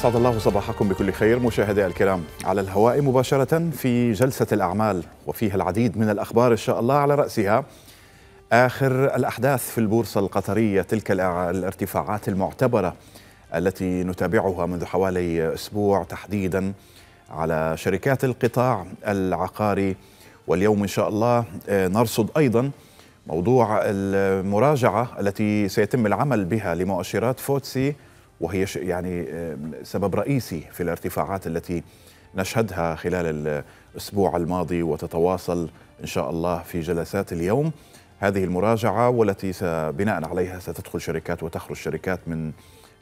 أسعد الله صباحكم بكل خير مشاهدي الكرام على الهواء مباشرة في جلسة الأعمال وفيها العديد من الأخبار إن شاء الله على رأسها آخر الأحداث في البورصة القطرية تلك الارتفاعات المعتبرة التي نتابعها منذ حوالي أسبوع تحديدا على شركات القطاع العقاري واليوم إن شاء الله آه، نرصد أيضا موضوع المراجعة التي سيتم العمل بها لمؤشرات فوتسي وهي يعني سبب رئيسي في الارتفاعات التي نشهدها خلال الأسبوع الماضي وتتواصل إن شاء الله في جلسات اليوم هذه المراجعة والتي بناء عليها ستدخل شركات وتخرج شركات من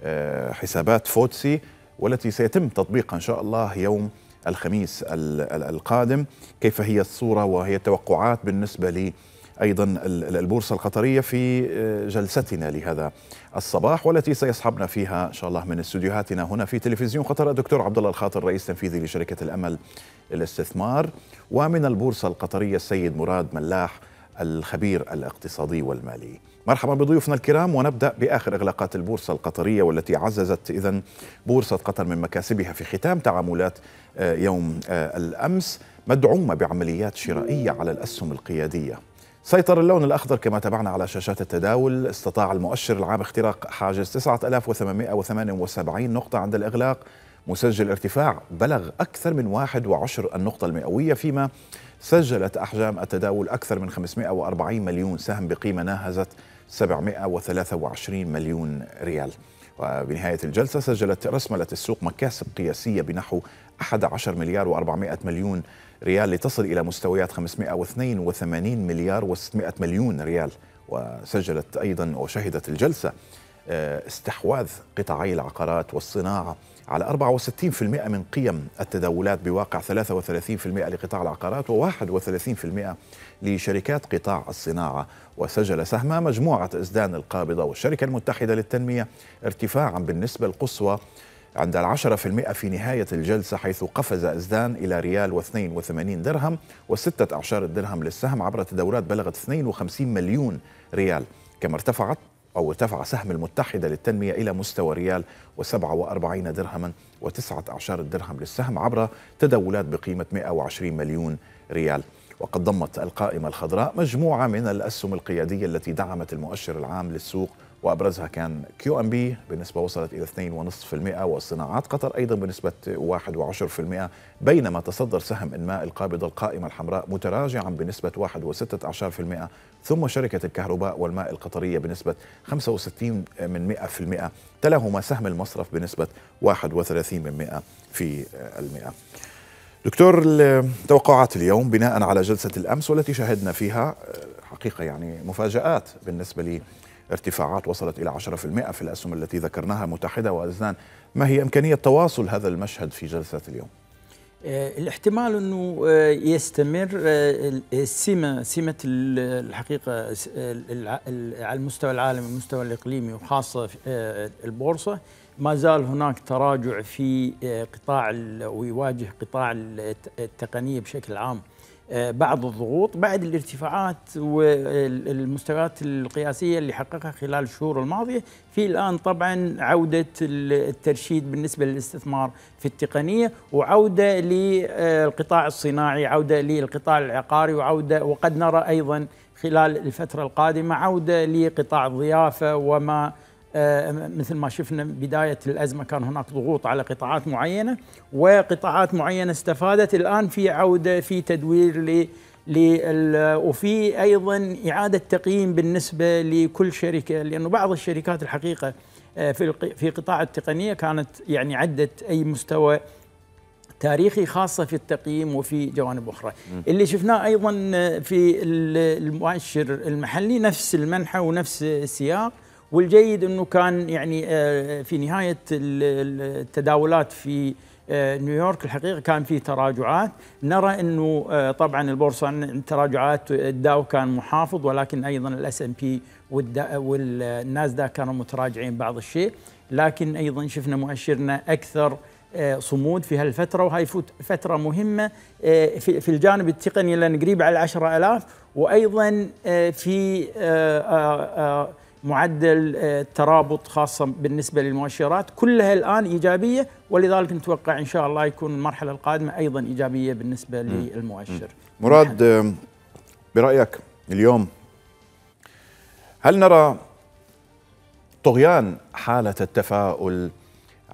آه، حسابات فوتسي والتي سيتم تطبيقها إن شاء الله يوم الخميس القادم كيف هي الصورة وهي التوقعات بالنسبة أيضا البورصة القطرية في آه، جلستنا لهذا الصباح والتي سيصحبنا فيها إن شاء الله من استديوهاتنا هنا في تلفزيون قطر الدكتور عبد الله الخاطر رئيس تنفيذي لشركة الأمل للاستثمار ومن البورصة القطرية السيد مراد ملاح الخبير الاقتصادي والمالي مرحبا بضيوفنا الكرام ونبدا باخر اغلاقات البورصه القطريه والتي عززت اذا بورصه قطر من مكاسبها في ختام تعاملات آه، يوم آه، الامس مدعومه بعمليات شرائيه على الاسهم القياديه سيطر اللون الأخضر كما تابعنا على شاشات التداول استطاع المؤشر العام اختراق حاجز 9878 نقطة عند الإغلاق مسجل ارتفاع بلغ أكثر من واحد وعشر النقطة المئوية فيما سجلت أحجام التداول أكثر من 540 مليون سهم بقيمة ناهزت 723 مليون ريال وبنهاية الجلسة سجلت رسملة السوق مكاسب قياسية بنحو 11 مليار و400 مليون ريال لتصل إلى مستويات 582 مليار و600 مليون ريال وسجلت أيضا وشهدت الجلسة آه، استحواذ قطاعي العقارات والصناعة على 64% من قيم التداولات بواقع 33% لقطاع العقارات و31% لشركات قطاع الصناعة وسجل سهمها مجموعة إزدان القابضة والشركة المتحدة للتنمية ارتفاعا بالنسبة القصوى عند العشرة في المئة في نهاية الجلسة حيث قفز إزدان إلى ريال واثنين وثمانين درهم وستة أعشار الدرهم للسهم عبر تداولات بلغت 52 مليون ريال كما ارتفعت أو ارتفع سهم المتحدة للتنمية إلى مستوى ريال و47 درهما و19 درهم للسهم عبر تداولات بقيمة 120 مليون ريال وقد ضمت القائمة الخضراء مجموعة من الأسهم القيادية التي دعمت المؤشر العام للسوق وابرزها كان كيو ام بي بنسبه وصلت الى 2.5% والصناعات قطر ايضا بنسبه 1.10% بينما تصدر سهم انماء القابضه القائمه الحمراء متراجعا بنسبه 1.16% ثم شركه الكهرباء والماء القطريه بنسبه 65 من 100% تلاهما سهم المصرف بنسبه 31 من 100 في المئة دكتور توقعات اليوم بناء على جلسة الأمس والتي شهدنا فيها حقيقة يعني مفاجآت بالنسبة لي ارتفاعات وصلت إلى 10% في الأسهم التي ذكرناها متحدة وأذنان ما هي إمكانية تواصل هذا المشهد في جلسة اليوم؟ آه، الاحتمال انه آه، يستمر آه، السمه سمه الحقيقه على المستوى العالمي والمستوى الاقليمي وخاصه البورصه ما زال هناك تراجع في قطاع ويواجه قطاع التقنيه بشكل عام آه، بعض الضغوط بعد الارتفاعات والمستويات القياسية اللي حققها خلال الشهور الماضية في الآن طبعا عودة الترشيد بالنسبة للاستثمار في التقنية وعودة للقطاع الصناعي عودة للقطاع العقاري وعودة وقد نرى أيضا خلال الفترة القادمة عودة لقطاع الضيافة وما آه، مثل ما شفنا بداية الأزمة كان هناك ضغوط على قطاعات معينة وقطاعات معينة استفادت الآن في عودة في تدوير ل وفي ايضا اعاده تقييم بالنسبه لكل شركه لانه بعض الشركات الحقيقه آه، في في قطاع التقنيه كانت يعني عدت اي مستوى تاريخي خاصه في التقييم وفي جوانب اخرى اللي شفناه ايضا في المؤشر المحلي نفس المنحى ونفس السياق والجيد انه كان يعني آه، في نهايه التداولات في آه، نيويورك الحقيقه كان في تراجعات نرى انه آه، طبعا البورصه تراجعات الداو كان محافظ ولكن ايضا الاس ام بي دا كانوا متراجعين بعض الشيء لكن ايضا شفنا مؤشرنا اكثر صمود في هالفترة وهي فترة مهمة في الجانب التقني لأن قريب على 10000 وأيضا في معدل الترابط آه، خاصة بالنسبة للمؤشرات كلها الآن إيجابية ولذلك نتوقع إن شاء الله يكون المرحلة القادمة أيضا إيجابية بالنسبة للمؤشر مراد برأيك اليوم هل نرى طغيان حالة التفاؤل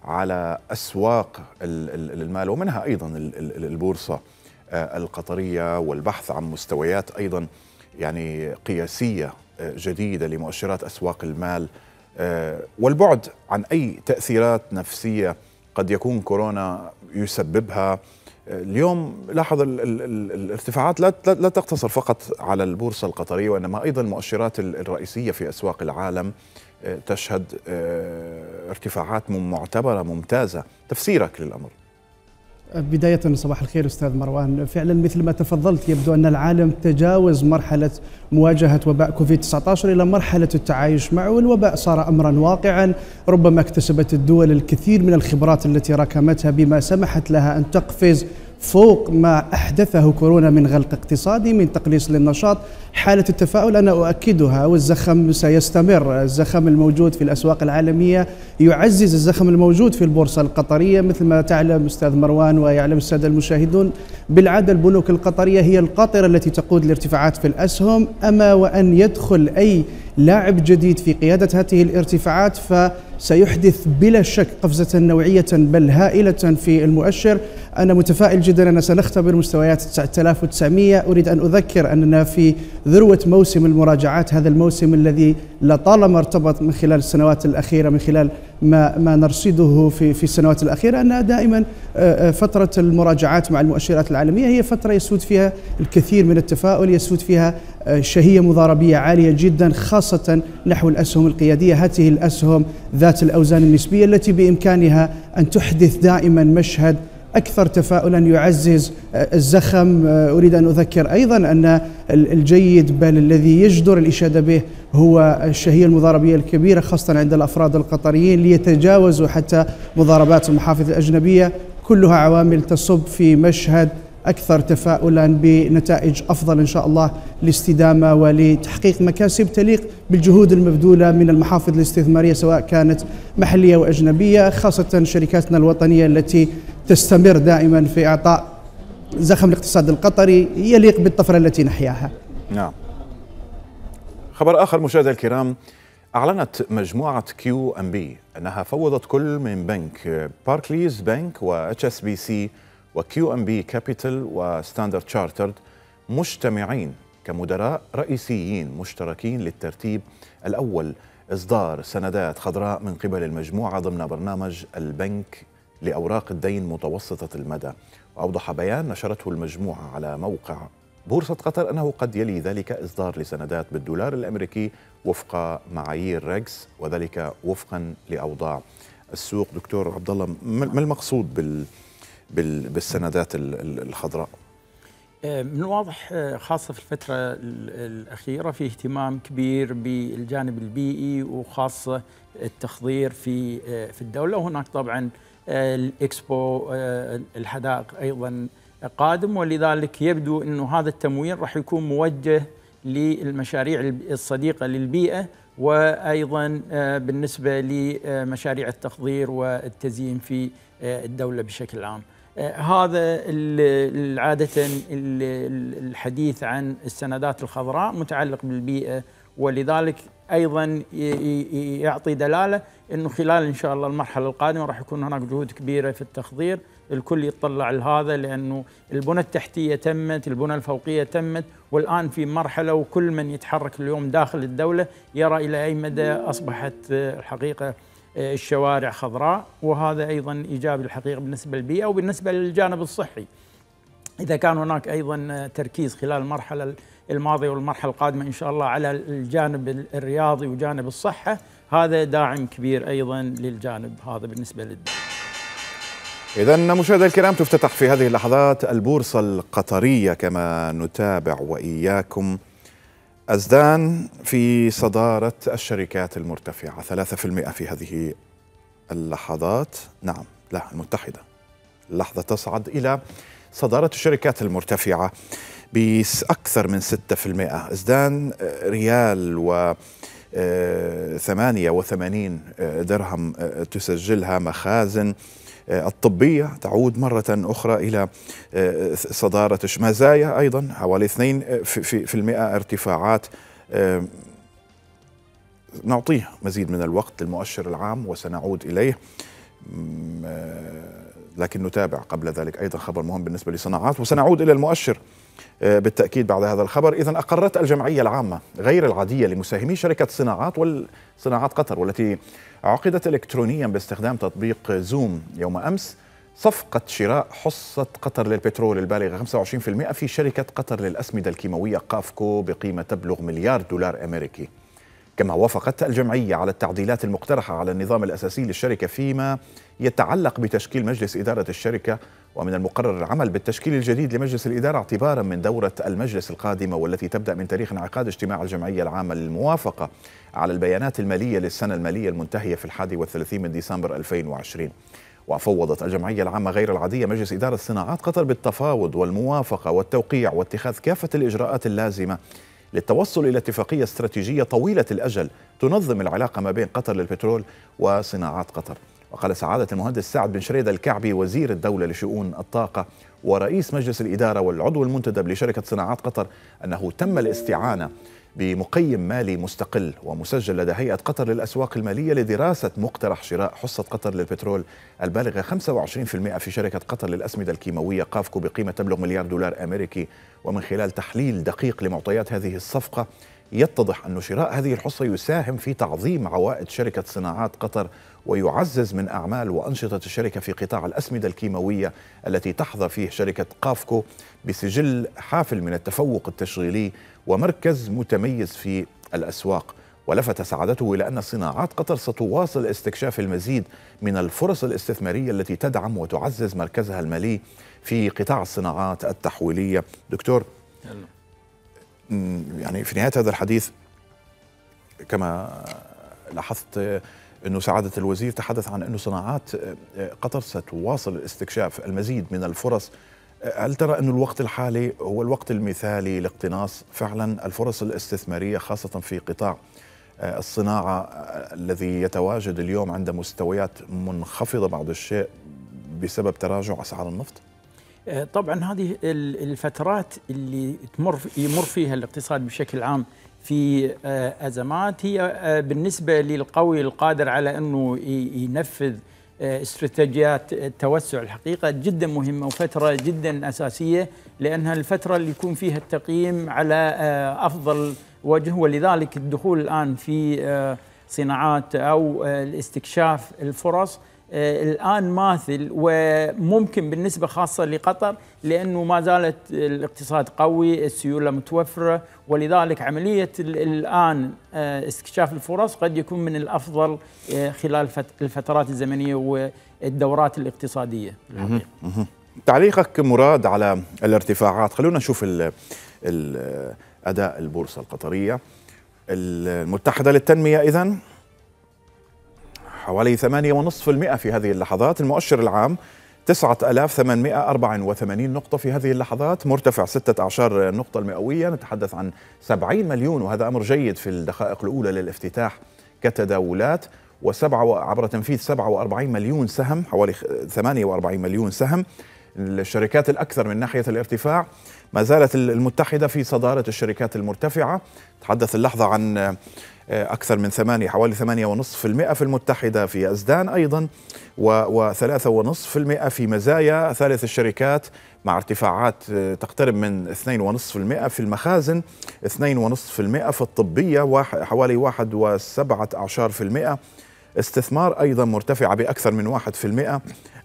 على أسواق المال ومنها أيضا البورصة آه، القطرية والبحث عن مستويات أيضا يعني قياسية جديده لمؤشرات اسواق المال آه، والبعد عن اي تاثيرات نفسيه قد يكون كورونا يسببها آه، اليوم لاحظ الارتفاعات لا لا تقتصر فقط على البورصه القطريه وانما ايضا المؤشرات الرئيسيه في اسواق العالم آه، تشهد ارتفاعات معتبره ممتازه تفسيرك للامر بداية صباح الخير أستاذ مروان فعلا مثل ما تفضلت يبدو أن العالم تجاوز مرحلة مواجهة وباء كوفيد 19 إلى مرحلة التعايش معه والوباء صار أمرا واقعا ربما اكتسبت الدول الكثير من الخبرات التي راكمتها بما سمحت لها أن تقفز فوق ما أحدثه كورونا من غلق اقتصادي من تقليص للنشاط حالة التفاؤل أنا أؤكدها والزخم سيستمر الزخم الموجود في الأسواق العالمية يعزز الزخم الموجود في البورصة القطرية مثل ما تعلم أستاذ مروان ويعلم السادة المشاهدون بالعادة البنوك القطرية هي القاطرة التي تقود الارتفاعات في الأسهم أما وأن يدخل أي لاعب جديد في قيادة هذه الارتفاعات ف سيحدث بلا شك قفزة نوعية بل هائلة في المؤشر أنا متفائل جدا أن سنختبر مستويات 9900 أريد أن أذكر أننا في ذروة موسم المراجعات هذا الموسم الذي لطالما ارتبط من خلال السنوات الأخيرة من خلال ما ما نرصده في في السنوات الاخيره ان دائما آه، آه، فتره المراجعات مع المؤشرات العالميه هي فتره يسود فيها الكثير من التفاؤل يسود فيها آه، شهيه مضاربيه عاليه جدا خاصه نحو الاسهم القياديه هذه الاسهم ذات الاوزان النسبيه التي بامكانها ان تحدث دائما مشهد أكثر تفاؤلا يعزز آه، الزخم آه، أريد أن أذكر أيضا أن الجيد بل الذي يجدر الإشادة به هو الشهية المضاربية الكبيرة خاصة عند الأفراد القطريين ليتجاوزوا حتى مضاربات المحافظ الأجنبية كلها عوامل تصب في مشهد أكثر تفاؤلا بنتائج أفضل إن شاء الله لاستدامه ولتحقيق مكاسب تليق بالجهود المبذولة من المحافظ الاستثمارية سواء كانت محلية وأجنبية خاصة شركاتنا الوطنية التي تستمر دائما في إعطاء زخم الاقتصاد القطري يليق بالطفرة التي نحياها نعم خبر آخر مشاهدي الكرام أعلنت مجموعة كيو أم بي أنها فوضت كل من بنك باركليز بنك و اتش اس بي سي وكيو ام بي كابيتال وستاندرد تشارترد مجتمعين كمدراء رئيسيين مشتركين للترتيب الأول إصدار سندات خضراء من قبل المجموعة ضمن برنامج البنك لأوراق الدين متوسطة المدى وأوضح بيان نشرته المجموعة على موقع بورصة قطر أنه قد يلي ذلك إصدار لسندات بالدولار الأمريكي وفق معايير ريكس وذلك وفقا لأوضاع السوق دكتور عبد الله ما المقصود بال بالسندات الخضراء آه، من الواضح آه، خاصة في الفترة الأخيرة في اهتمام كبير بالجانب البيئي وخاصة التخضير في آه، في الدولة وهناك طبعا الاكسبو آه، الحدائق ايضا قادم ولذلك يبدو انه هذا التمويل راح يكون موجه للمشاريع الصديقه للبيئه وايضا آه، بالنسبه لمشاريع التخضير والتزيين في آه، الدوله بشكل عام. هذا عاده الحديث عن السندات الخضراء متعلق بالبيئه ولذلك ايضا يعطي دلاله انه خلال ان شاء الله المرحله القادمه راح يكون هناك جهود كبيره في التخضير، الكل يتطلع لهذا لانه البنى التحتيه تمت، البنى الفوقيه تمت، والان في مرحله وكل من يتحرك اليوم داخل الدوله يرى الى اي مدى اصبحت آه، الحقيقه آه، الشوارع خضراء وهذا ايضا ايجابي الحقيقه بالنسبه للبيئه وبالنسبه للجانب الصحي. إذا كان هناك أيضا تركيز خلال المرحلة الماضية والمرحلة القادمة إن شاء الله على الجانب الرياضي وجانب الصحة هذا داعم كبير أيضا للجانب هذا بالنسبة للدولة إذا مشاهدينا الكرام تفتتح في هذه اللحظات البورصة القطرية كما نتابع وإياكم أزدان في صدارة الشركات المرتفعة 3% في هذه اللحظات نعم لا المتحدة اللحظة تصعد إلى صدارة الشركات المرتفعة بأكثر من 6% ازدان آه، ريال و 88 آه، آه، درهم تسجلها مخازن الطبية تعود مرة أخرى إلى صدارة مزايا أيضا حوالي 2% في, المئة ارتفاعات نعطيه مزيد من الوقت للمؤشر العام وسنعود إليه لكن نتابع قبل ذلك أيضا خبر مهم بالنسبة لصناعات وسنعود إلى المؤشر آه، بالتأكيد بعد هذا الخبر إذا أقرت الجمعية العامة غير العادية لمساهمي شركة صناعات والصناعات قطر والتي عقدت إلكترونيا باستخدام تطبيق زوم يوم أمس صفقة شراء حصة قطر للبترول البالغة 25% في شركة قطر للأسمدة الكيماوية قافكو بقيمة تبلغ مليار دولار أمريكي كما وافقت الجمعية على التعديلات المقترحة على النظام الأساسي للشركة فيما يتعلق بتشكيل مجلس إدارة الشركة ومن المقرر العمل بالتشكيل الجديد لمجلس الإدارة اعتبارا من دورة المجلس القادمة والتي تبدأ من تاريخ انعقاد اجتماع الجمعية العامة للموافقة على البيانات المالية للسنة المالية المنتهية في 31 من ديسمبر 2020 وفوضت الجمعية العامة غير العادية مجلس إدارة صناعات قطر بالتفاوض والموافقة والتوقيع واتخاذ كافة الإجراءات اللازمة للتوصل إلى اتفاقية استراتيجية طويلة الأجل تنظم العلاقة ما بين قطر للبترول وصناعات قطر وقال سعادة المهندس سعد بن شريدة الكعبي وزير الدولة لشؤون الطاقة ورئيس مجلس الإدارة والعضو المنتدب لشركة صناعات قطر أنه تم الاستعانة بمقيم مالي مستقل ومسجل لدى هيئة قطر للأسواق المالية لدراسة مقترح شراء حصة قطر للبترول البالغة 25% في شركة قطر للأسمدة الكيماوية قافكو بقيمة تبلغ مليار دولار أمريكي ومن خلال تحليل دقيق لمعطيات هذه الصفقة يتضح أن شراء هذه الحصة يساهم في تعظيم عوائد شركة صناعات قطر ويعزز من أعمال وأنشطة الشركة في قطاع الأسمدة الكيماوية التي تحظى فيه شركة قافكو بسجل حافل من التفوق التشغيلي ومركز متميز في الأسواق ولفت سعادته إلى أن صناعات قطر ستواصل استكشاف المزيد من الفرص الاستثمارية التي تدعم وتعزز مركزها المالي في قطاع الصناعات التحويلية دكتور يعني في نهاية هذا الحديث كما لاحظت أنه سعادة الوزير تحدث عن أنه صناعات قطر ستواصل استكشاف المزيد من الفرص هل ترى أن الوقت الحالي هو الوقت المثالي لاقتناص فعلا الفرص الاستثمارية خاصة في قطاع آه، الصناعة آه، الذي يتواجد اليوم عند مستويات منخفضة بعض الشيء بسبب تراجع أسعار النفط؟ آه، طبعا هذه الفترات اللي تمر يمر فيها الاقتصاد بشكل عام في ازمات هي بالنسبه للقوي القادر على انه ينفذ آه، استراتيجيات التوسع الحقيقة جدا مهمة وفترة جدا أساسية لأنها الفترة اللي يكون فيها التقييم على آه، أفضل وجه ولذلك الدخول الآن في آه، صناعات أو الاستكشاف الفرص آه، الان ماثل وممكن بالنسبه خاصه لقطر لانه ما زالت الاقتصاد قوي، السيوله متوفره ولذلك عمليه الان آه، استكشاف الفرص قد يكون من الافضل آه، خلال الفترات الزمنيه والدورات الاقتصاديه تعليقك مراد على الارتفاعات، خلونا نشوف اداء البورصه القطريه المتحده للتنميه اذا حوالي 8.5% في هذه اللحظات المؤشر العام 9884 نقطة في هذه اللحظات مرتفع ستة أعشار نقطة المئوية نتحدث عن 70 مليون وهذا أمر جيد في الدقائق الأولى للافتتاح كتداولات وسبعة عبر تنفيذ 47 مليون سهم حوالي 48 مليون سهم الشركات الأكثر من ناحية الارتفاع ما زالت المتحدة في صدارة الشركات المرتفعة تحدث اللحظة عن آه، أكثر من ثمانية حوالي ثمانية ونصف في المئة في المتحدة في أزدان أيضا وثلاثة ونصف في المئة في مزايا ثالث الشركات مع ارتفاعات آه، تقترب من اثنين ونصف في المئة في المخازن اثنين ونصف في المئة في الطبية حوالي واحد وسبعة أعشار في المئة استثمار أيضا مرتفعة بأكثر من واحد في المئة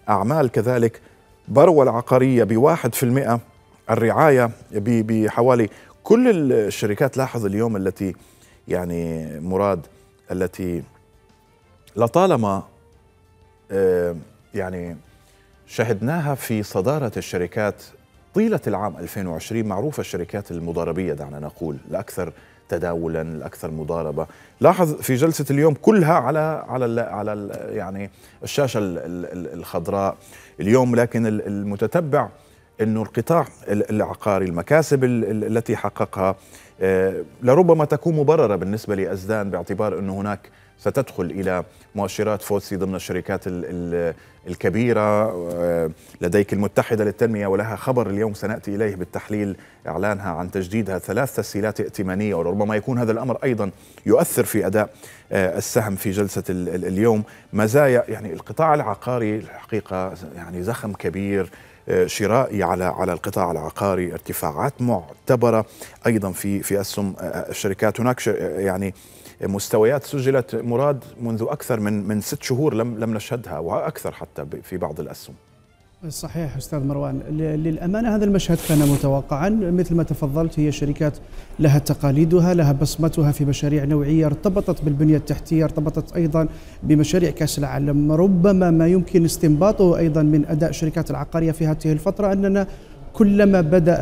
أعمال كذلك بروة العقارية بواحد في المئة الرعاية بحوالي كل الشركات لاحظ اليوم التي يعني مراد التي لطالما آه، يعني شهدناها في صدارة الشركات طيلة العام 2020 معروفة الشركات المضاربية دعنا نقول الأكثر تداولا الأكثر مضاربة لاحظ في جلسة اليوم كلها على على على يعني الشاشة الخضراء اليوم لكن المتتبع انه القطاع العقاري المكاسب التي حققها آه، لربما تكون مبرره بالنسبه لازدان باعتبار انه هناك ستدخل الى مؤشرات فوتسي ضمن الشركات الكبيره آه، لديك المتحده للتنميه ولها خبر اليوم سناتي اليه بالتحليل اعلانها عن تجديدها ثلاث تسهيلات ائتمانيه وربما يكون هذا الامر ايضا يؤثر في اداء آه، السهم في جلسه اليوم مزايا يعني القطاع العقاري الحقيقه يعني زخم كبير شرائي على على القطاع العقاري ارتفاعات معتبره ايضا في في اسهم الشركات هناك يعني مستويات سجلت مراد منذ اكثر من من ست شهور لم لم نشهدها واكثر حتى في بعض الاسهم صحيح استاذ مروان للامانه هذا المشهد كان متوقعا مثل ما تفضلت هي شركات لها تقاليدها لها بصمتها في مشاريع نوعيه ارتبطت بالبنيه التحتيه ارتبطت ايضا بمشاريع كاس العالم ربما ما يمكن استنباطه ايضا من اداء شركات العقاريه في هذه الفتره اننا كلما بدا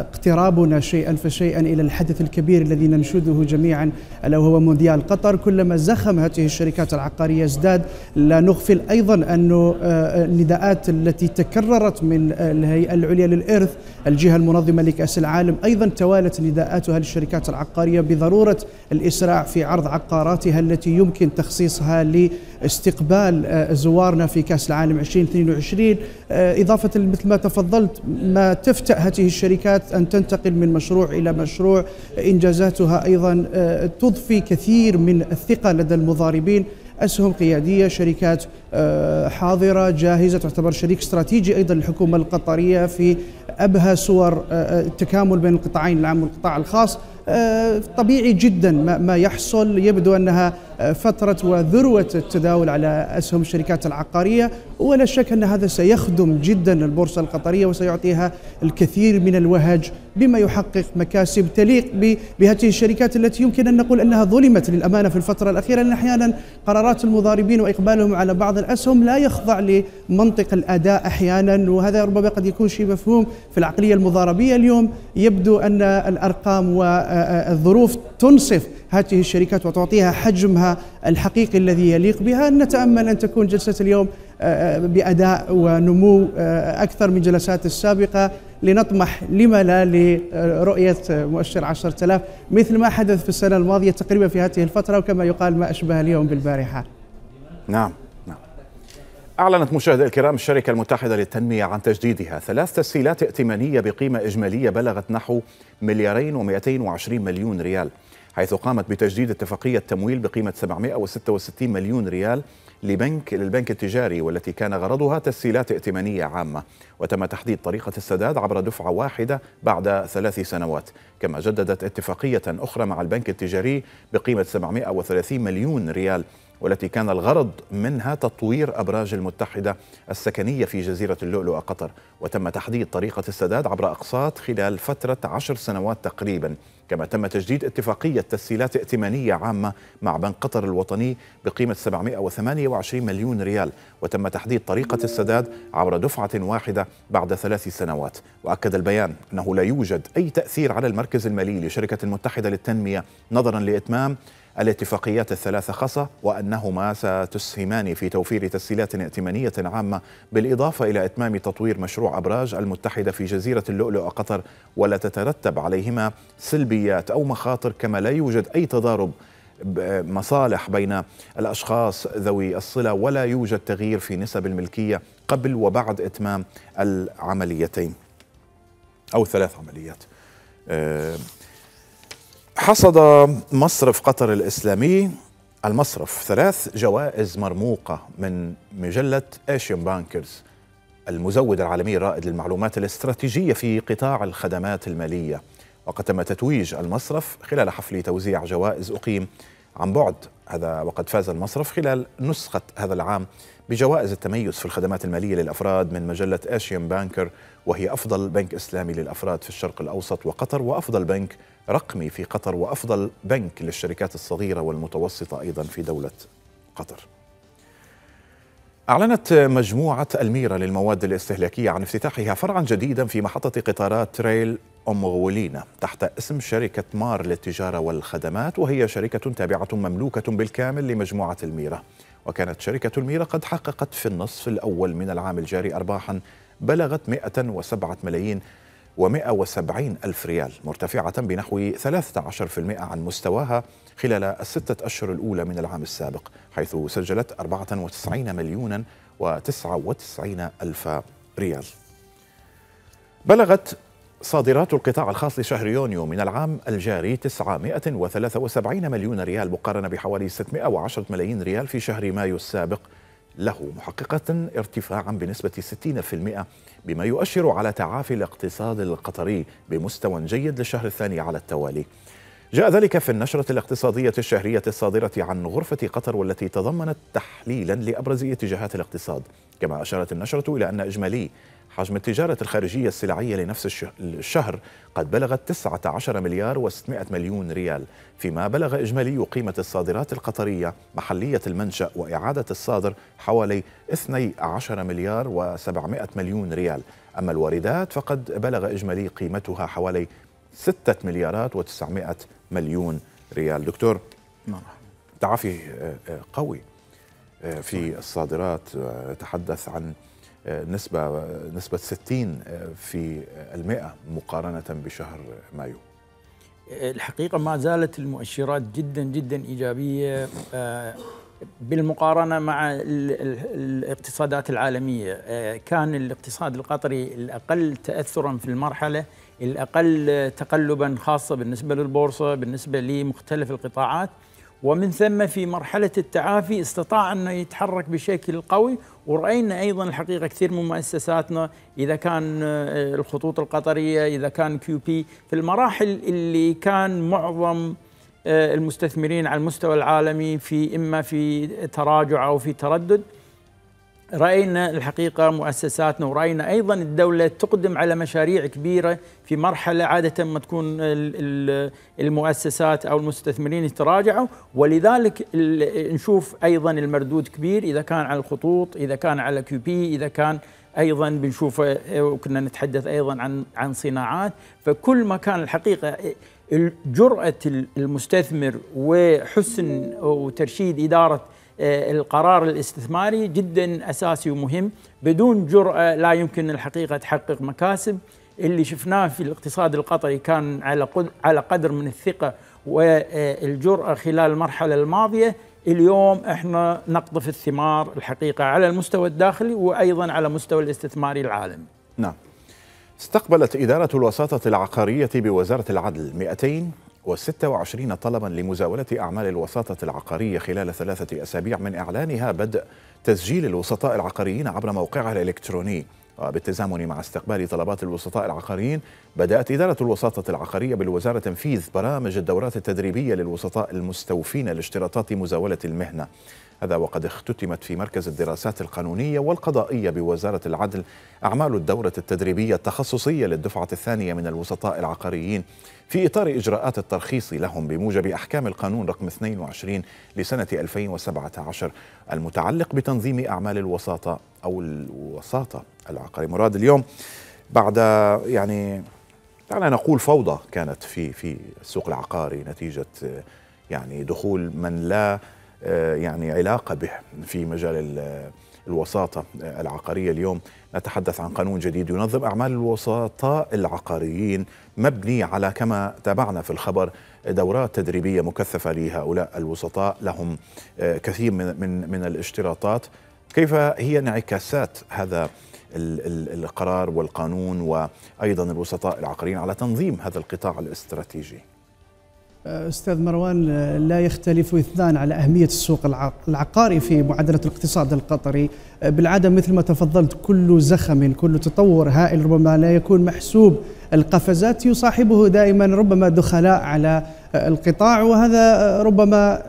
اقترابنا شيئا فشيئا الى الحدث الكبير الذي ننشده جميعا الا وهو مونديال قطر كلما زخم هذه الشركات العقاريه ازداد لا نغفل ايضا انه آه، النداءات التي تكررت من آه، الهيئه العليا للارث الجهه المنظمه لكاس العالم ايضا توالت نداءاتها للشركات العقاريه بضروره الاسراع في عرض عقاراتها التي يمكن تخصيصها لاستقبال آه، زوارنا في كاس العالم 2022 اضافه مثل ما تفضلت ما تفتأ هذه الشركات أن تنتقل من مشروع إلى مشروع إنجازاتها أيضا آه، تضفي كثير من الثقة لدى المضاربين أسهم قيادية شركات آه، حاضرة جاهزة تعتبر شريك استراتيجي أيضا للحكومة القطرية في أبهى صور آه، التكامل بين القطاعين العام والقطاع الخاص آه، طبيعي جدا ما يحصل يبدو انها آه، فتره وذروه التداول على اسهم الشركات العقاريه ولا شك ان هذا سيخدم جدا البورصه القطريه وسيعطيها الكثير من الوهج بما يحقق مكاسب تليق بهذه الشركات التي يمكن ان نقول انها ظلمت للامانه في الفتره الاخيره لان احيانا قرارات المضاربين واقبالهم على بعض الاسهم لا يخضع لمنطق الاداء احيانا وهذا ربما قد يكون شيء مفهوم في العقليه المضاربيه اليوم يبدو ان الارقام و الظروف تنصف هذه الشركات وتعطيها حجمها الحقيقي الذي يليق بها نتامل ان تكون جلسه اليوم آه، باداء ونمو آه، اكثر من جلسات السابقه لنطمح لما لا لرؤية مؤشر 10000 مثل ما حدث في السنة الماضية تقريبا في هذه الفترة وكما يقال ما أشبه اليوم بالبارحة نعم أعلنت مشاهدي الكرام الشركة المتحدة للتنمية عن تجديدها ثلاث تسهيلات ائتمانية بقيمة إجمالية بلغت نحو مليارين و220 مليون ريال حيث قامت بتجديد اتفاقية تمويل بقيمة 766 مليون ريال لبنك للبنك التجاري والتي كان غرضها تسهيلات ائتمانية عامة وتم تحديد طريقة السداد عبر دفعة واحدة بعد ثلاث سنوات كما جددت اتفاقية أخرى مع البنك التجاري بقيمة 730 مليون ريال والتي كان الغرض منها تطوير أبراج المتحدة السكنية في جزيرة اللؤلؤة قطر وتم تحديد طريقة السداد عبر أقساط خلال فترة عشر سنوات تقريبا كما تم تجديد اتفاقية تسهيلات ائتمانية عامة مع بنك قطر الوطني بقيمة 728 مليون ريال وتم تحديد طريقة السداد عبر دفعة واحدة بعد ثلاث سنوات وأكد البيان أنه لا يوجد أي تأثير على المركز المالي لشركة المتحدة للتنمية نظرا لإتمام الاتفاقيات الثلاثة خاصة وأنهما ستسهمان في توفير تسهيلات ائتمانية عامة بالإضافة إلى إتمام تطوير مشروع أبراج المتحدة في جزيرة اللؤلؤ قطر ولا تترتب عليهما سلبيات أو مخاطر كما لا يوجد أي تضارب مصالح بين الاشخاص ذوي الصله ولا يوجد تغيير في نسب الملكيه قبل وبعد اتمام العمليتين او ثلاث عمليات آه، حصد مصرف قطر الإسلامي المصرف ثلاث جوائز مرموقة من مجلة ايشيان بانكرز المزود العالمي الرائد للمعلومات الاستراتيجية في قطاع الخدمات المالية وقد تم تتويج المصرف خلال حفل توزيع جوائز أقيم عن بعد هذا وقد فاز المصرف خلال نسخة هذا العام بجوائز التميز في الخدمات المالية للأفراد من مجلة آشيان بانكر وهي أفضل بنك إسلامي للأفراد في الشرق الأوسط وقطر وأفضل بنك رقمي في قطر وأفضل بنك للشركات الصغيرة والمتوسطة أيضا في دولة قطر أعلنت مجموعة الميرة للمواد الاستهلاكية عن افتتاحها فرعا جديدا في محطة قطارات ريل أم غولينا تحت اسم شركة مار للتجارة والخدمات وهي شركة تابعة مملوكة بالكامل لمجموعة الميرة وكانت شركة الميرا قد حققت في النصف الأول من العام الجاري أرباحا بلغت 107 ملايين و170 ألف ريال مرتفعة بنحو 13% عن مستواها خلال الستة أشهر الأولى من العام السابق حيث سجلت 94 مليونا و99 ألف ريال بلغت صادرات القطاع الخاص لشهر يونيو من العام الجاري 973 مليون ريال مقارنة بحوالي 610 ملايين ريال في شهر مايو السابق له محققة ارتفاعا بنسبة 60% بما يؤشر على تعافي الاقتصاد القطري بمستوى جيد للشهر الثاني على التوالي جاء ذلك في النشرة الاقتصادية الشهرية الصادرة عن غرفة قطر والتي تضمنت تحليلا لأبرز اتجاهات الاقتصاد كما أشارت النشرة إلى أن إجمالي حجم التجارة الخارجية السلعية لنفس الشهر قد بلغت 19 مليار و600 مليون ريال فيما بلغ إجمالي قيمة الصادرات القطرية محلية المنشأ وإعادة الصادر حوالي 12 مليار و700 مليون ريال أما الواردات فقد بلغ إجمالي قيمتها حوالي 6 مليارات و900 مليون ريال دكتور نعم. تعافي آه، آه، قوي آه، في الصادرات تحدث عن نسبة نسبة 60 آه، في المئة مقارنة بشهر مايو الحقيقة ما زالت المؤشرات جدا جدا إيجابية آه، بالمقارنة مع الاقتصادات العالمية آه، كان الاقتصاد القطري الأقل تأثرا في المرحلة الأقل تقلبا خاصة بالنسبة للبورصة بالنسبة لمختلف القطاعات ومن ثم في مرحلة التعافي استطاع أن يتحرك بشكل قوي ورأينا أيضا الحقيقة كثير من مؤسساتنا إذا كان آه، الخطوط القطرية إذا كان كيو بي في المراحل اللي كان معظم آه، المستثمرين على المستوى العالمي في إما في تراجع أو في تردد راينا الحقيقه مؤسساتنا وراينا ايضا الدوله تقدم على مشاريع كبيره في مرحله عاده ما تكون المؤسسات او المستثمرين يتراجعوا ولذلك نشوف ايضا المردود كبير اذا كان على الخطوط اذا كان على كيوبي اذا كان ايضا بنشوفه آه، وكنا نتحدث ايضا عن عن صناعات فكل ما كان الحقيقه جراه المستثمر وحسن وترشيد اداره آه، القرار الاستثماري جدا اساسي ومهم بدون جرأه لا يمكن الحقيقه تحقق مكاسب اللي شفناه في الاقتصاد القطري كان على على قدر من الثقه والجرأه خلال المرحله الماضيه اليوم احنا نقطف الثمار الحقيقه على المستوى الداخلي وايضا على مستوى الاستثماري العالمي. نعم. استقبلت إدارة الوساطة العقارية بوزارة العدل 200 و26 طلبا لمزاولة أعمال الوساطة العقارية خلال ثلاثة أسابيع من إعلانها بدء تسجيل الوسطاء العقاريين عبر موقعها الإلكتروني وبالتزامن مع استقبال طلبات الوسطاء العقاريين بدأت إدارة الوساطة العقارية بالوزارة تنفيذ برامج الدورات التدريبية للوسطاء المستوفين لاشتراطات مزاولة المهنة هذا وقد اختتمت في مركز الدراسات القانونية والقضائية بوزارة العدل أعمال الدورة التدريبية التخصصية للدفعة الثانية من الوسطاء العقاريين في إطار إجراءات الترخيص لهم بموجب أحكام القانون رقم 22 لسنة 2017 المتعلق بتنظيم أعمال الوساطة أو الوساطة العقارية مراد اليوم بعد يعني دعنا يعني نقول فوضى كانت في في السوق العقاري نتيجة يعني دخول من لا آه، يعني علاقة به في مجال الوساطة آه، العقارية اليوم نتحدث عن قانون جديد ينظم أعمال الوسطاء العقاريين مبني على كما تابعنا في الخبر دورات تدريبية مكثفة لهؤلاء الوسطاء لهم آه، كثير من من من الاشتراطات كيف هي انعكاسات هذا القرار والقانون وأيضا الوسطاء العقاريين على تنظيم هذا القطاع الاستراتيجي استاذ مروان لا يختلف اثنان على اهميه السوق العقاري في معادله الاقتصاد القطري بالعاده مثل ما تفضلت كل زخم كل تطور هائل ربما لا يكون محسوب القفزات يصاحبه دائما ربما دخلاء على القطاع وهذا ربما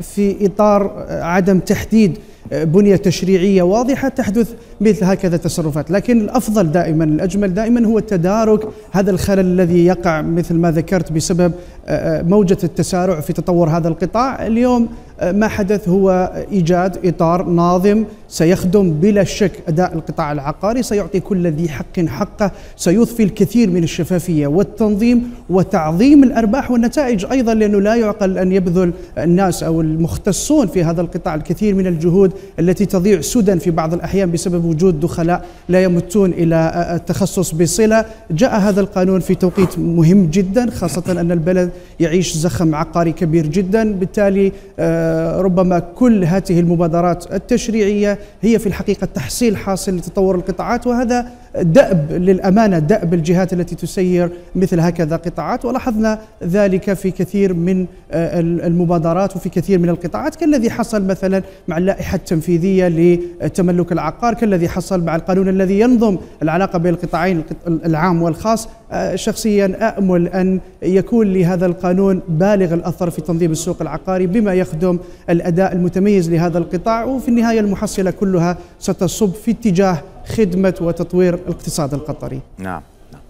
في اطار عدم تحديد بنيه تشريعيه واضحه تحدث مثل هكذا تصرفات لكن الأفضل دائما الأجمل دائما هو التدارك هذا الخلل الذي يقع مثل ما ذكرت بسبب آه، آه، موجة التسارع في تطور هذا القطاع اليوم آه، ما حدث هو إيجاد إطار ناظم سيخدم بلا شك أداء القطاع العقاري سيعطي كل ذي حق حقه سيضفي الكثير من الشفافية والتنظيم وتعظيم الأرباح والنتائج أيضا لأنه لا يعقل أن يبذل الناس أو المختصون في هذا القطاع الكثير من الجهود التي تضيع سدى في بعض الأحيان بسبب وجود دخلاء لا يمتون إلى التخصص بصلة جاء هذا القانون في توقيت مهم جدا خاصة أن البلد يعيش زخم عقاري كبير جدا بالتالي آه، ربما كل هذه المبادرات التشريعية هي في الحقيقة تحصيل حاصل لتطور القطاعات وهذا دأب للأمانة دأب الجهات التي تسير مثل هكذا قطاعات ولاحظنا ذلك في كثير من آه، المبادرات وفي كثير من القطاعات كالذي حصل مثلا مع اللائحة التنفيذية لتملك العقار كالذي حصل مع القانون الذي ينظم العلاقة بين القطاعين العام والخاص آه، شخصيا أأمل أن يكون لهذا القانون بالغ الأثر في تنظيم السوق العقاري بما يخدم الأداء المتميز لهذا القطاع وفي النهاية المحصلة كلها ستصب في اتجاه خدمة وتطوير الاقتصاد القطري نعم،, نعم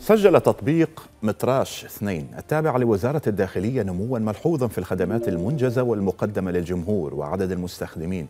سجل تطبيق متراش اثنين التابع لوزارة الداخلية نموا ملحوظا في الخدمات المنجزة والمقدمة للجمهور وعدد المستخدمين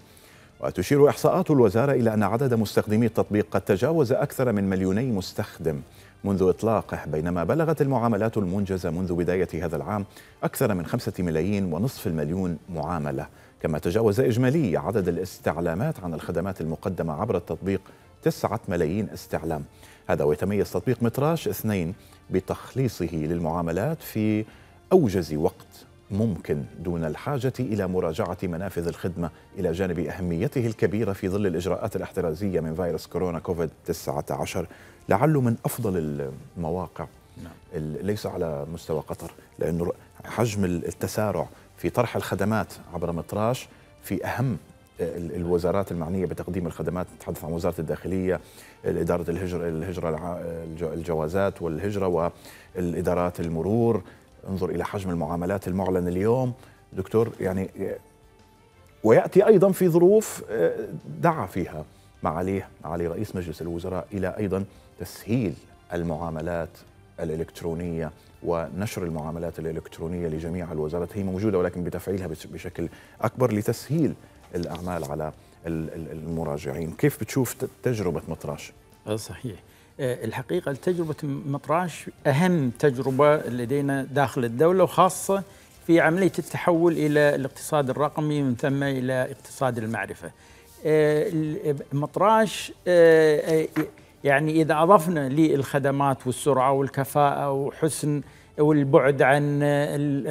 وتشير إحصاءات الوزارة إلى أن عدد مستخدمي التطبيق قد تجاوز أكثر من مليوني مستخدم منذ إطلاقه بينما بلغت المعاملات المنجزة منذ بداية هذا العام أكثر من خمسة ملايين ونصف المليون معاملة كما تجاوز إجمالي عدد الاستعلامات عن الخدمات المقدمة عبر التطبيق تسعة ملايين استعلام هذا ويتميز تطبيق متراش اثنين بتخليصه للمعاملات في أوجز وقت ممكن دون الحاجة إلى مراجعة منافذ الخدمة إلى جانب أهميته الكبيرة في ظل الإجراءات الاحترازية من فيروس كورونا كوفيد 19 لعله من أفضل المواقع نعم. ليس على مستوى قطر لأنه حجم التسارع في طرح الخدمات عبر مطراش في أهم آه، الوزارات المعنيه بتقديم الخدمات نتحدث عن وزاره الداخليه اداره الهجره الهجره آه، الجوازات والهجره وادارات المرور انظر الى حجم المعاملات المعلن اليوم دكتور يعني وياتي ايضا في ظروف آه، دعا فيها معاليه علي رئيس مجلس الوزراء الى ايضا تسهيل المعاملات الالكترونيه ونشر المعاملات الالكترونيه لجميع الوزارات هي موجوده ولكن بتفعيلها بشكل اكبر لتسهيل الاعمال على المراجعين كيف بتشوف تجربه مطراش آه، صحيح آه، الحقيقة تجربة مطراش أهم تجربة لدينا داخل الدولة وخاصة في عملية التحول إلى الاقتصاد الرقمي ومن ثم إلى اقتصاد المعرفة آه، مطراش آه، يعني إذا أضفنا للخدمات والسرعة والكفاءة وحسن والبعد عن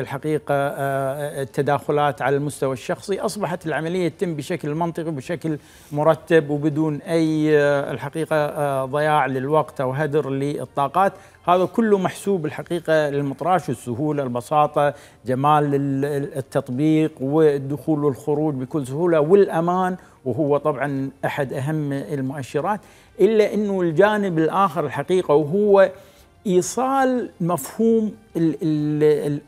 الحقيقة آه، التداخلات على المستوى الشخصي أصبحت العملية تتم بشكل منطقي وبشكل مرتب وبدون أي آه، الحقيقة آه، ضياع للوقت أو هدر للطاقات هذا كله محسوب الحقيقة للمطراش السهولة البساطة جمال التطبيق والدخول والخروج بكل سهولة والأمان وهو طبعا أحد أهم المؤشرات إلا أنه الجانب الآخر الحقيقة وهو ايصال مفهوم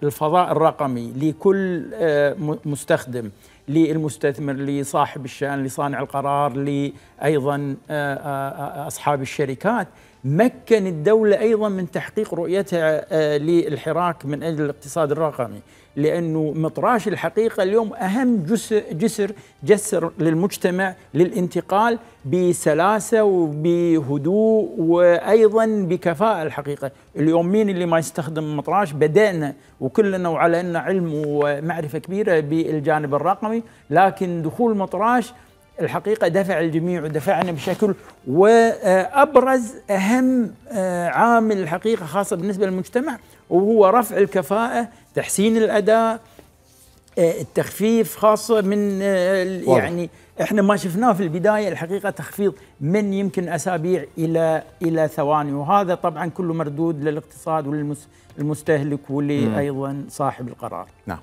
الفضاء الرقمي لكل آه، مستخدم للمستثمر لصاحب الشان لصانع القرار لايضا آه، آه، اصحاب الشركات مكن الدولة أيضا من تحقيق رؤيتها آه، للحراك من أجل الاقتصاد الرقمي لأنه مطراش الحقيقة اليوم أهم جسر, جسر, جسر للمجتمع للانتقال بسلاسة وبهدوء وأيضا بكفاءة الحقيقة اليوم مين اللي ما يستخدم مطراش بدأنا وكلنا وعلى أن علم ومعرفة كبيرة بالجانب الرقمي لكن دخول مطراش الحقيقة دفع الجميع ودفعنا بشكل وأبرز أهم آه، عامل الحقيقة خاصة بالنسبة للمجتمع وهو رفع الكفاءة تحسين الأداء آه، التخفيف خاصة من آه، يعني احنا ما شفناه في البداية الحقيقة تخفيض من يمكن أسابيع إلى إلى ثواني وهذا طبعا كله مردود للاقتصاد وللمستهلك ولأيضا صاحب القرار نعم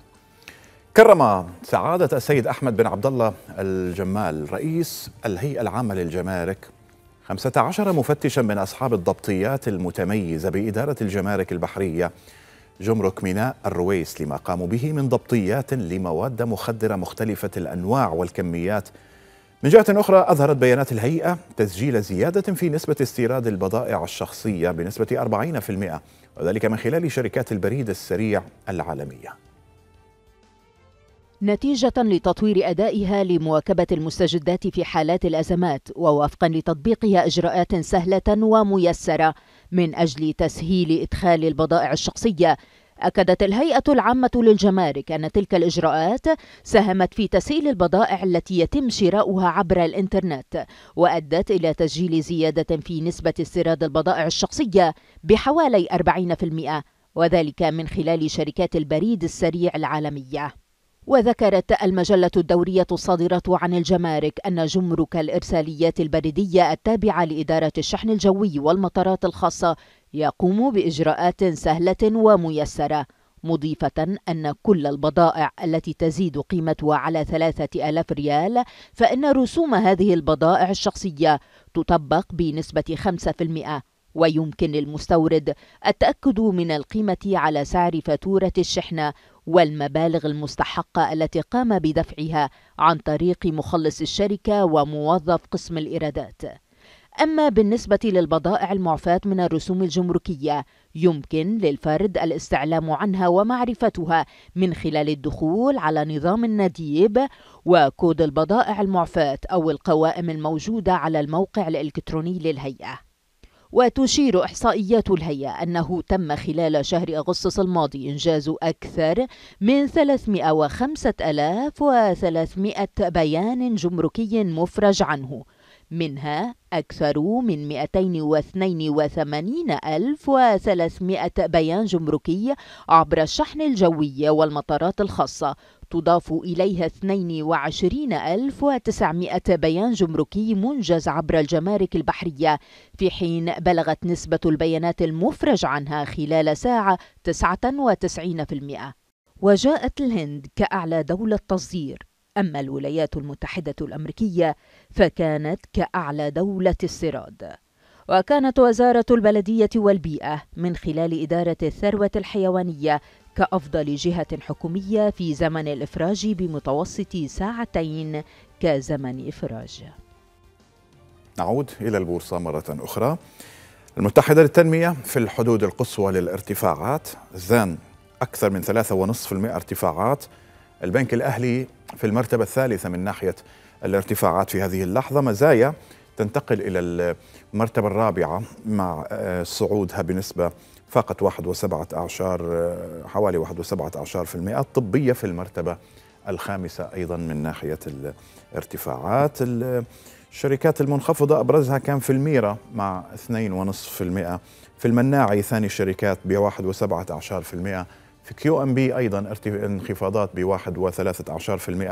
كرم سعادة السيد أحمد بن عبد الله الجمال رئيس الهيئة العامة للجمارك 15 مفتشا من أصحاب الضبطيات المتميزة بإدارة الجمارك البحرية جمرك ميناء الرويس لما قاموا به من ضبطيات لمواد مخدرة مختلفة الأنواع والكميات من جهة أخرى أظهرت بيانات الهيئة تسجيل زيادة في نسبة استيراد البضائع الشخصية بنسبة 40% وذلك من خلال شركات البريد السريع العالمية نتيجة لتطوير أدائها لمواكبة المستجدات في حالات الأزمات ووفقا لتطبيقها إجراءات سهلة وميسرة من أجل تسهيل إدخال البضائع الشخصية أكدت الهيئة العامة للجمارك أن تلك الإجراءات ساهمت في تسهيل البضائع التي يتم شراؤها عبر الإنترنت وأدت إلى تسجيل زيادة في نسبة استيراد البضائع الشخصية بحوالي 40% وذلك من خلال شركات البريد السريع العالمية وذكرت المجلة الدورية الصادرة عن الجمارك أن جمرك الإرساليات البريدية التابعة لإدارة الشحن الجوي والمطارات الخاصة يقوم بإجراءات سهلة وميسرة مضيفة أن كل البضائع التي تزيد قيمتها على ثلاثة ألاف ريال فإن رسوم هذه البضائع الشخصية تطبق بنسبة 5% ويمكن للمستورد التأكد من القيمة على سعر فاتورة الشحنة والمبالغ المستحقة التي قام بدفعها عن طريق مخلص الشركة وموظف قسم الإيرادات. أما بالنسبة للبضائع المعفاة من الرسوم الجمركية يمكن للفرد الاستعلام عنها ومعرفتها من خلال الدخول على نظام النديب وكود البضائع المعفاة أو القوائم الموجودة على الموقع الإلكتروني للهيئة وتشير إحصائيات الهيئة أنه تم خلال شهر أغسطس الماضي إنجاز أكثر من 305300 بيان جمركي مفرج عنه منها أكثر من 282300 بيان جمركي عبر الشحن الجوي والمطارات الخاصة تضاف إليها 22900 بيان جمركي منجز عبر الجمارك البحرية في حين بلغت نسبة البيانات المفرج عنها خلال ساعة 99% وجاءت الهند كأعلى دولة تصدير أما الولايات المتحدة الأمريكية فكانت كأعلى دولة استيراد وكانت وزارة البلدية والبيئة من خلال إدارة الثروة الحيوانية كأفضل جهة حكومية في زمن الإفراج بمتوسط ساعتين كزمن إفراج. نعود إلى البورصة مرة أخرى. المتحدة للتنمية في الحدود القصوى للارتفاعات، زان أكثر من 3.5% ارتفاعات. البنك الأهلي في المرتبة الثالثة من ناحية الارتفاعات في هذه اللحظة، مزايا تنتقل إلى المرتبة الرابعة مع آه، صعودها بنسبة فاقت واحد وسبعة أعشار آه، حوالي واحد وسبعة أعشار في المئة الطبية في المرتبة الخامسة أيضا من ناحية الارتفاعات الشركات المنخفضة أبرزها كان في الميرة مع 2.5% في, في المناعي ثاني شركات ب 1.7% في, في كيو ام بي أيضا انخفاضات ب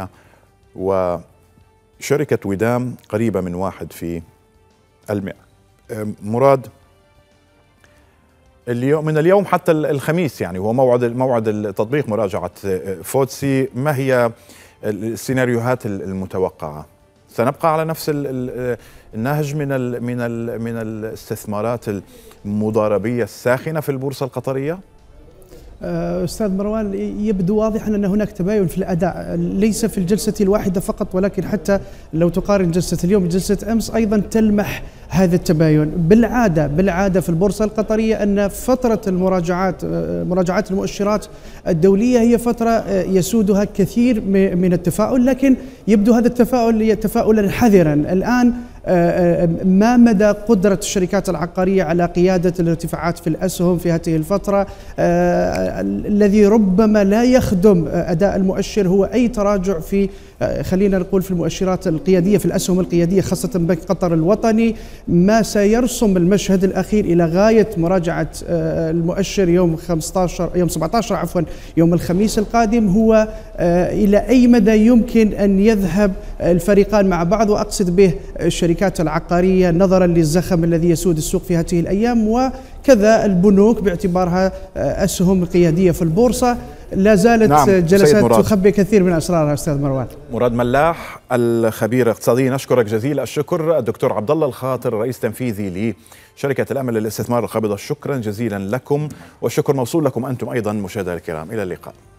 1.13% وشركة ودام قريبة من واحد في المئة آه، مراد اليوم من اليوم حتى الخميس يعني هو موعد موعد التطبيق مراجعه آه، فوتسي ما هي السيناريوهات المتوقعه سنبقى على نفس آه، النهج من من من الاستثمارات المضاربيه الساخنه في البورصه القطريه آه، استاذ مروان يبدو واضحا ان هناك تباين في الاداء ليس في الجلسه الواحده فقط ولكن حتى لو تقارن جلسه اليوم بجلسه امس ايضا تلمح هذا التباين بالعاده بالعاده في البورصه القطريه ان فتره المراجعات آه، مراجعات المؤشرات الدوليه هي فتره آه، يسودها كثير من التفاؤل لكن يبدو هذا التفاؤل تفاؤلا حذرا الان آه، آه، ما مدى قدرة الشركات العقارية على قيادة الارتفاعات في الأسهم في هذه الفترة آه، الذي ربما لا يخدم أداء المؤشر هو أي تراجع في آه، خلينا نقول في المؤشرات القيادية في الأسهم القيادية خاصة بنك قطر الوطني ما سيرسم المشهد الأخير إلى غاية مراجعة آه، المؤشر يوم 15 يوم 17 عفوا يوم الخميس القادم هو آه، إلى أي مدى يمكن أن يذهب الفريقان مع بعض وأقصد به الشركات العقارية نظرا للزخم الذي يسود السوق في هذه الأيام و كذا البنوك باعتبارها آه، أسهم قيادية في البورصة لا زالت نعم آه، جلسات تخبي كثير من اسرارها استاذ مروان مراد ملاح الخبير الاقتصادي نشكرك جزيل الشكر الدكتور عبد الله الخاطر رئيس تنفيذي لشركه الامل للاستثمار القابضه شكرا جزيلا لكم والشكر موصول لكم انتم ايضا مشاهدينا الكرام الى اللقاء